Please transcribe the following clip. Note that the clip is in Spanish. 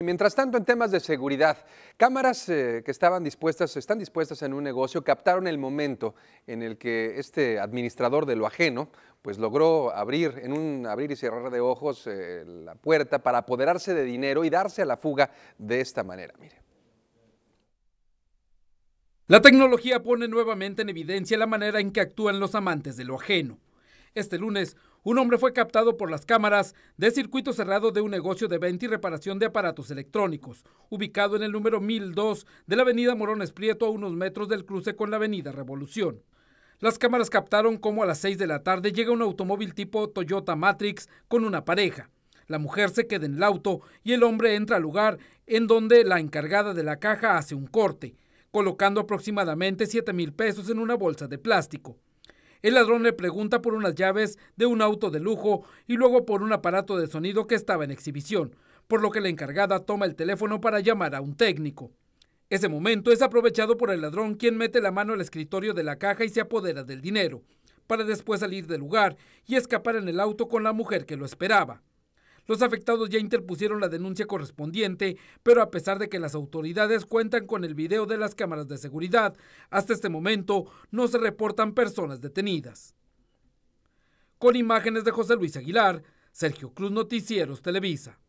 Mientras tanto, en temas de seguridad, cámaras eh, que estaban dispuestas, están dispuestas en un negocio, captaron el momento en el que este administrador de lo ajeno, pues logró abrir, en un abrir y cerrar de ojos, eh, la puerta para apoderarse de dinero y darse a la fuga de esta manera. Mire. La tecnología pone nuevamente en evidencia la manera en que actúan los amantes de lo ajeno. Este lunes, un hombre fue captado por las cámaras de circuito cerrado de un negocio de venta y reparación de aparatos electrónicos, ubicado en el número 1002 de la avenida Morones Prieto a unos metros del cruce con la avenida Revolución. Las cámaras captaron cómo a las 6 de la tarde llega un automóvil tipo Toyota Matrix con una pareja. La mujer se queda en el auto y el hombre entra al lugar en donde la encargada de la caja hace un corte, colocando aproximadamente 7 mil pesos en una bolsa de plástico. El ladrón le pregunta por unas llaves de un auto de lujo y luego por un aparato de sonido que estaba en exhibición, por lo que la encargada toma el teléfono para llamar a un técnico. Ese momento es aprovechado por el ladrón quien mete la mano al escritorio de la caja y se apodera del dinero, para después salir del lugar y escapar en el auto con la mujer que lo esperaba. Los afectados ya interpusieron la denuncia correspondiente, pero a pesar de que las autoridades cuentan con el video de las cámaras de seguridad, hasta este momento no se reportan personas detenidas. Con imágenes de José Luis Aguilar, Sergio Cruz Noticieros Televisa.